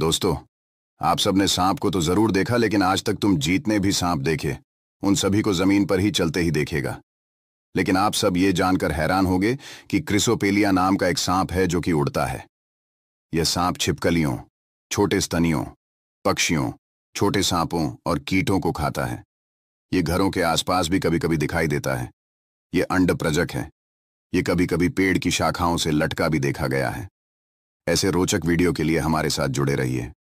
दोस्तों आप सबने सांप को तो जरूर देखा लेकिन आज तक तुम जीतने भी सांप देखे उन सभी को जमीन पर ही चलते ही देखेगा लेकिन आप सब ये जानकर हैरान होंगे कि क्रिसोपेलिया नाम का एक सांप है जो कि उड़ता है यह सांप छिपकलियों छोटे स्तनियों पक्षियों छोटे सांपों और कीटों को खाता है ये घरों के आसपास भी कभी कभी दिखाई देता है ये अंड प्रजक है ये कभी कभी पेड़ की शाखाओं से लटका भी देखा गया है ऐसे रोचक वीडियो के लिए हमारे साथ जुड़े रहिए